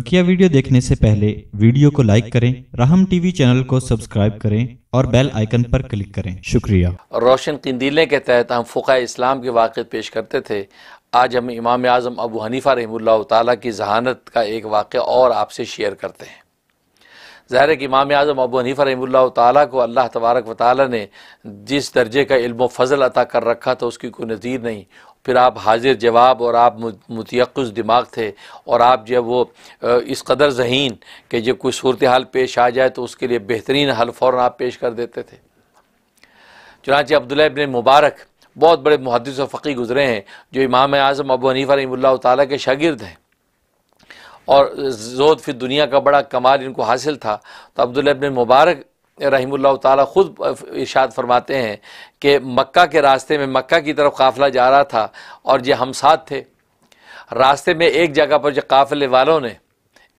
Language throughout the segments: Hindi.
बकिया वीडियो देखने से पहले वीडियो को लाइक करें राहम टीवी चैनल को सब्सक्राइब करें और बेल आइकन पर क्लिक करें शुक्रिया रोशन कंदीले के तहत हम फ़ुका इस्लाम के वाक़ पेश करते थे आज हम इमाम आज़म अबू हनीफ़ा रही ताली की जहानत का एक वाक़ और आपसे शेयर करते हैं ज़ाहिर है कि इमाम आज़म अबू हनीफ़ा रहीमल्ला ताली को अल्लाह तबारक व ताली ने जिस दर्जे का इल्म फ़ज़ल अता कर रखा था उसकी कोई नज़ीर नहीं फिर आप हाजिर जवाब और आप मतयक़ दिमाग थे और आप जो वो इस कदर जहन कि जब कोई सूरत हाल पेश आ जाए तो उसके लिए बेहतरीन हल फ़ौर आप पेश कर देते थे चुनाच अब्दुल्ला इबन मुबारक बहुत बड़े मुहदस और फ़कीर गुज़रे हैं जो इमाम आज़म अबू हनीफ़ा रही तला के शागिर्द हैं और जोद फिर दुनिया का बड़ा कमाल इनको हासिल था तो अब्दुल इबन मुबारक रहीमल्ला ताली ख़ुद इशाद फरमाते हैं कि मक्का के रास्ते में मक्का की तरफ काफ़िला जा रहा था और ये हम साथ थे रास्ते में एक जगह पर जो काफ़िले वालों ने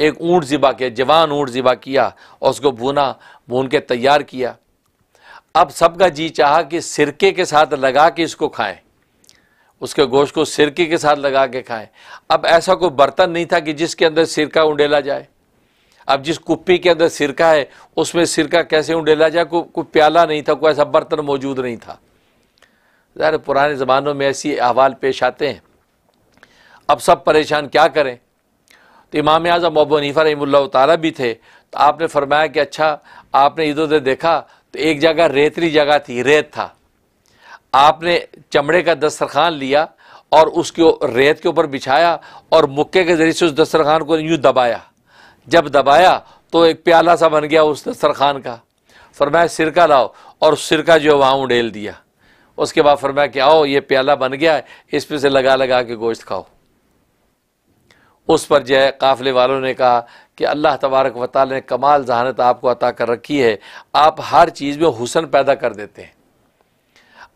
एक ऊँट ज़िबा किया जवान ऊँट ज़िबा किया और उसको भूना भून के तैयार किया अब सबका जी चाहा कि सिरके के साथ लगा के इसको खाएं उसके गोश्त को सिरके के साथ लगा के खाएं अब ऐसा कोई बर्तन नहीं था कि जिसके अंदर सिरका उंडेला जाए अब जिस कुप्पी के अंदर सिरका है उसमें सिरका कैसे उंडेला जाए कोई को प्याला नहीं था कोई ऐसा बर्तन मौजूद नहीं था ज़ाहिर पुराने ज़मानों में ऐसी अहवाल पेश आते हैं अब सब परेशान क्या करें तो इमाम आज़म अबू हनीफ़ा रही तारा भी थे तो आपने फरमाया कि अच्छा आपने इधर उधर देखा तो एक जगह रेतली जगह थी रेत था आपने चमड़े का दस्तरखान लिया और उसके रेत के ऊपर बिछाया और मुक्के के ज़रिए से उस दस्तरखान को यूँ दबाया जब दबाया तो एक प्याला सा बन गया उस दस्तरखान का फरमाया सिरका लाओ और सिरका जो वहाँ उडेल दिया उसके बाद फरमाया कि आओ ये प्याला बन गया इस पर से लगा लगा के गोश्त खाओ उस पर जो है काफ़िले वालों ने कहा कि अल्लाह तबारक वाल ने कमाल जहानत आपको अता कर रखी है आप हर चीज़ में हुसन पैदा कर देते हैं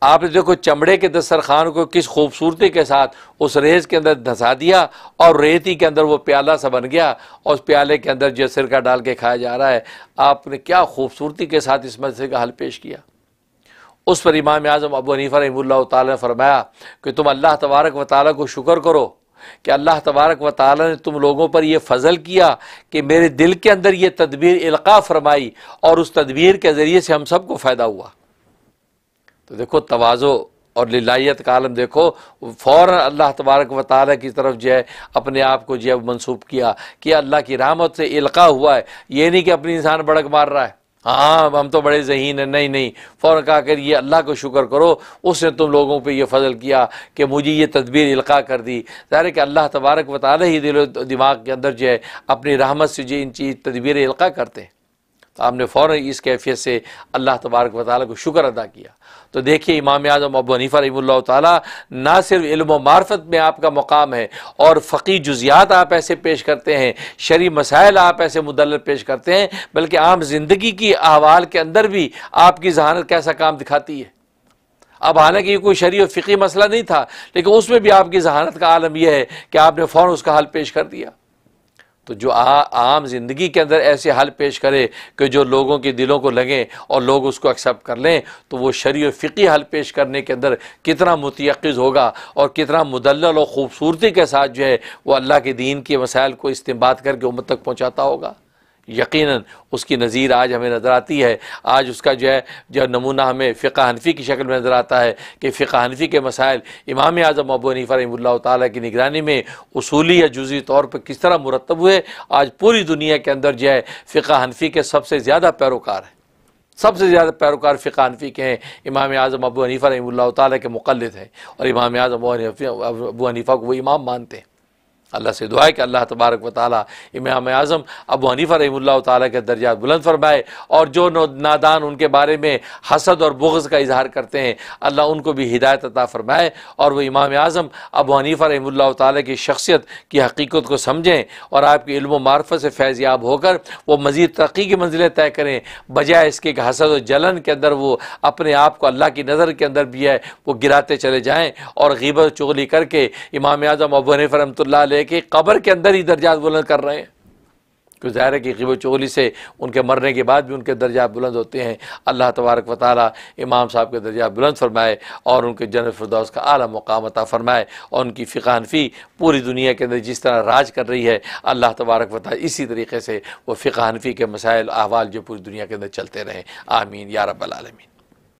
आपने देखो चमड़े के दस्तरखान को किस खूबसूरती के साथ उस रेत के अंदर धंसा दिया और रेती के अंदर वो प्याला सा बन गया और उस प्याले के अंदर जो सिरका डाल के खाया जा रहा है आपने क्या खूबसूरती के साथ इस मसले का हल पेश किया उस पर इमाम आजम अबू हनीफा रहीमल्ला ने फरमाया कि तुम अल्लाह तबारक व ताली को शुक्र करो कि अल्लाह तबारक व ताली ने तुम लोगों पर यह फजल किया कि मेरे दिल के अंदर यह तदबीर इल्का फरमाई और उस तदबीर के ज़रिए से हम सबको फ़ायदा हुआ तो देखो तोज़ो और लिलायत का आलम देखो फ़ौर अल्लाह तबारक व ताली की तरफ जो है अपने आप को जो है मनसूब किया कि अल्लाह की रहमत से इल्का हुआ है ये नहीं कि अपनी इंसान बड़क मार रहा है हाँ हम तो बड़े जहीन हैं नहीं नहीं फ़ौर कहा कर ये अल्लाह को शुक्र करो उसने तुम लोगों पे ये फ़जल किया कि मुझे ये तदबीर इल्का कर दी ज़ाहिर कि अल्लाह तबारक वाली ही दिलो दिमाग के अंदर जो है अपनी रहमत से जो इन चीज़ तदबीर इल्का करते हैं तो आपने फ़ौर इस कैफियत से अल्लाह तबारक वाली को शुक्र अदा किया तो देखिए इमाम आजम अबू हनीफ़ा रही ताली ना सिर्फ इल्म मार्फत में आपका मकाम है और फ़कीर जुजियात आप ऐसे पेश करते हैं शरी मसाइल आप ऐसे मुदल पेश करते हैं बल्कि आम ज़िंदगी की अहवाल के अंदर भी आपकी जहानत कैसा काम दिखाती है अब हालांकि ये कोई शरी और फ़िकी मसला नहीं था लेकिन उसमें भी आपकी जहानत का आलम यह है कि आपने फ़ौर उसका हल पेश कर दिया तो जो आ, आम ज़िंदगी के अंदर ऐसे हल पेश करे कि जो लोगों के दिलों को लगें और लोग उसको एक्सेप्ट कर लें तो वो शरी फ़िकी हल पेश करने के अंदर कितना मतयक़ होगा और कितना मुदल और ख़ूबसूरती के साथ जो है वो अल्लाह के दीन के मसाइल को इस्तेमाल करके उम्मत तक पहुँचाता होगा यकीनन उसकी नज़ीर आज हमें नज़र आती है आज उसका जो है जो नमूना हमें फ़िका हनफी की शक्ल में नज़र आता है कि फ़िका हनफी के मसाइल इमाम आज़म अबू नीफा रही ताली की निगरानी में असूली या जुजी तौर पर किस तरह मुरतब हुए आज पूरी दुनिया के अंदर जो है फ़िका हनफी के सबसे ज़्यादा पैरोकार हैं सबसे ज़्यादा पैरोकार फ़िका हनफी के हैं इमाम आज़म अबू हनीफ़ा रही ताली के मुकलद हैं और इमाम आज़म अबू हनीफ़ा को वो इमाम मानते हैं अल्लाह से दुआ है कि अल्लाह तबारक व ताली इमाम आज़म अबू हनीफ़ा रही ताली के दर्जा बुलंद फरमाए और जो नादान उनके बारे में हसद और बुग्ज़ का इजहार करते हैं अल्लाह उनको भी हिदायत अता फ़रमाए और वह इमाम आज़म अबू हनीफ़ा रही ताली की शख्सियत की हकीकत को समझें और आपके इल्म मार्फत से फैज़याब होकर वह मज़ीद तरक्की की मंजिलें तय करें बजाय इसके कि हसद और जलन के अंदर वो अपने आप को अल्लाह की नज़र के अंदर भी है वो गिराते चले जाएँ और गीबत चुगली करके इमाम आज़म अबू हनीफ़ रमत है कि कब्र के अंदर ही दर्जात बुलंद कर रहे हैं क्योंकि ज़ाहिर है कि चोली से उनके मरने के बाद भी उनके दर्जा बुलंद होते हैं अल्लाह तबारक व ताली इमाम साहब के दर्जा बुलंद फरमाए और उनके जन फरदौस का अला मकाम अता फरमाए और उनकी फ़िकानफ़ी पूरी दुनिया के अंदर जिस तरह राज कर रही है अल्लाह तबारक व इसी तरीके से वह फ़िकानफ़ी के मसाइल अहवाल जो पूरी दुनिया के अंदर चलते रहें आमीन या रबालमीन